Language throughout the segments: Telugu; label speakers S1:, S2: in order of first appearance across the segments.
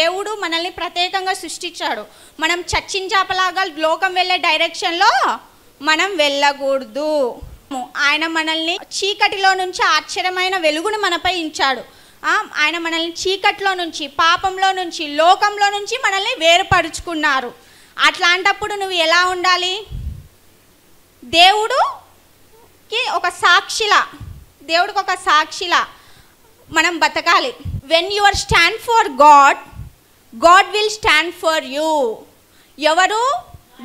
S1: దేవుడు మనల్ని ప్రత్యేకంగా సృష్టించాడు మనం చచ్చిన చేపలాగా లోకం వెళ్ళే డైరెక్షన్లో మనం వెళ్ళకూడదు ఆయన మనల్ని చీకటిలో నుంచి ఆశ్చర్యమైన వెలుగును మనపై ఇచ్చాడు ఆయన మనల్ని చీకట్లో నుంచి పాపంలో నుంచి లోకంలో నుంచి మనల్ని వేరుపరుచుకున్నారు అట్లాంటప్పుడు నువ్వు ఎలా ఉండాలి దేవుడుకి ఒక సాక్షిలా దేవుడికి ఒక సాక్షిలా మనం బతకాలి when your stand for God God will stand for you ఎవరు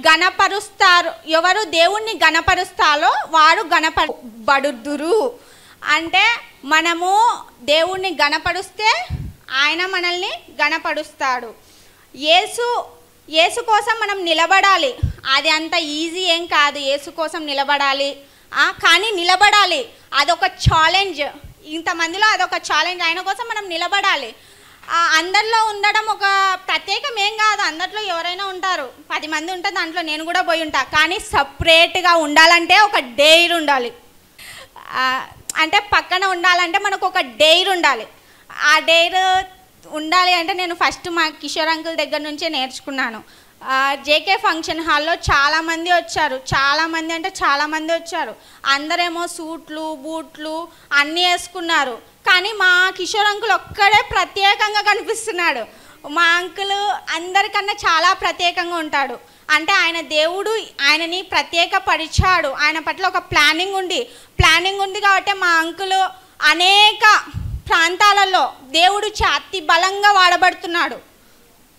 S1: గణపరుస్తారు ఎవరు దేవుణ్ణి గణపరుస్తారో వారు గణపడుద్దురు అంటే మనము దేవుణ్ణి గణపరుస్తే ఆయన మనల్ని గణపరుస్తాడు యేసు యేసు కోసం మనం నిలబడాలి అది అంత ఈజీ ఏం కాదు యేసు కోసం నిలబడాలి కానీ నిలబడాలి అదొక ఛాలెంజ్ ఇంతమందిలో అదొక ఛాలెంజ్ ఆయన కోసం మనం నిలబడాలి అందరిలో ఉండడం ఒక ప్రత్యేకం ఏం కాదు అందరిలో ఎవరైనా ఉంటారు పది మంది ఉంటే దాంట్లో నేను కూడా పోయి ఉంటా కానీ సపరేట్గా ఉండాలంటే ఒక డైర్ ఉండాలి అంటే పక్కన ఉండాలంటే మనకు ఒక డైర్ ఉండాలి ఆ డైర్ ఉండాలి అంటే నేను ఫస్ట్ మా కిషోర్ అంకుల్ దగ్గర నుంచే నేర్చుకున్నాను జేకే ఫంక్షన్ హాల్లో చాలామంది వచ్చారు చాలామంది అంటే చాలామంది వచ్చారు అందరేమో సూట్లు బూట్లు అన్నీ వేసుకున్నారు కానీ మా కిషోర్ అంకుల్ ఒక్కడే ప్రత్యేకంగా కనిపిస్తున్నాడు మా అంకుల్ అందరికన్నా చాలా ప్రత్యేకంగా ఉంటాడు అంటే ఆయన దేవుడు ఆయనని ప్రత్యేక పరిచాడు ఆయన పట్ల ఒక ప్లానింగ్ ఉంది ప్లానింగ్ ఉంది కాబట్టి మా అంకుల్ అనేక ప్రాంతాలలో దేవుడు అతి బలంగా వాడబడుతున్నాడు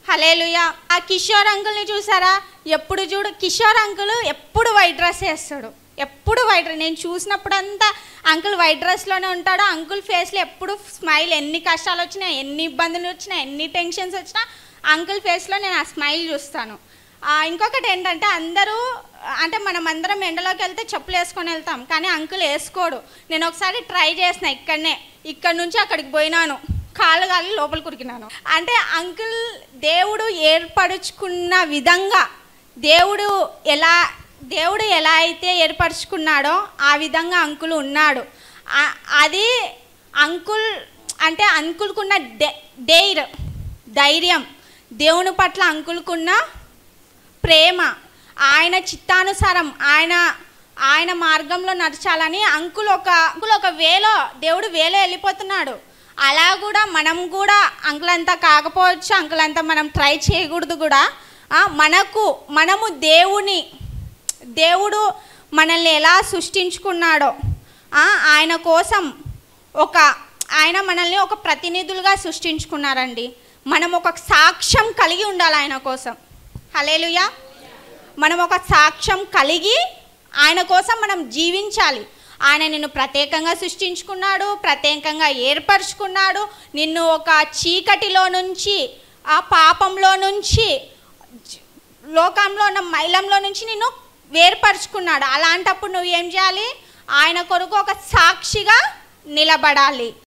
S1: హలేలుయా ఆ కిషోర్ అంకుల్ని చూసారా ఎప్పుడు చూడు కిషోర్ అంకుల్ ఎప్పుడు వైట్ డ్రెస్ వేస్తాడు ఎప్పుడు వైట్ నేను చూసినప్పుడంతా అంకుల్ వైట్ డ్రెస్లోనే ఉంటాడు అంకుల్ ఫేస్లో ఎప్పుడు స్మైల్ ఎన్ని కష్టాలు వచ్చినా ఎన్ని ఇబ్బందులు వచ్చినా ఎన్ని టెన్షన్స్ వచ్చినా అంకుల్ ఫేస్లో నేను ఆ స్మైల్ చూస్తాను ఇంకొకటి ఏంటంటే అందరూ అంటే మనం అందరం ఎండలోకి వెళ్తే చెప్పులు వేసుకొని వెళ్తాం కానీ అంకుల్ వేసుకోడు నేను ఒకసారి ట్రై చేసిన ఇక్కడనే ఇక్కడ నుంచి అక్కడికి పోయినాను కాళ్ళు కాలి లోపల కురికినాను అంటే అంకుల్ దేవుడు ఏర్పరుచుకున్న విధంగా దేవుడు ఎలా దేవుడు ఎలా అయితే ఏర్పరచుకున్నాడో ఆ విధంగా అంకుల్ ఉన్నాడు అది అంకుల్ అంటే అంకుల్కున్న డె డైర్ ధైర్యం దేవుని పట్ల అంకుల్కున్న ప్రేమ ఆయన చిత్తానుసారం ఆయన ఆయన మార్గంలో నడచాలని అంకుల్ ఒక అంకుల్ ఒక వేలో దేవుడు వేలో వెళ్ళిపోతున్నాడు అలా కూడా మనం కూడా అంకుల్ అంతా కాకపోవచ్చు అంకుల్ అంతా మనం ట్రై చేయకూడదు కూడా మనకు మనము దేవుని దేవుడు మనల్ని ఎలా సృష్టించుకున్నాడో ఆయన కోసం ఒక ఆయన మనల్ని ఒక ప్రతినిధులుగా సృష్టించుకున్నారండి మనం ఒక సాక్ష్యం కలిగి ఉండాలి ఆయన కోసం హలేలుయా మనం ఒక సాక్ష్యం కలిగి ఆయన కోసం మనం జీవించాలి ఆయన నిన్ను ప్రత్యేకంగా సృష్టించుకున్నాడు ప్రత్యేకంగా ఏర్పరచుకున్నాడు నిన్ను ఒక చీకటిలో నుంచి ఆ పాపంలో నుంచి లోకంలో ఉన్న మైలంలో నుంచి నిన్ను వేర్పరచుకున్నాడు అలాంటప్పుడు నువ్వు ఏం చేయాలి ఆయన కొరకు ఒక సాక్షిగా నిలబడాలి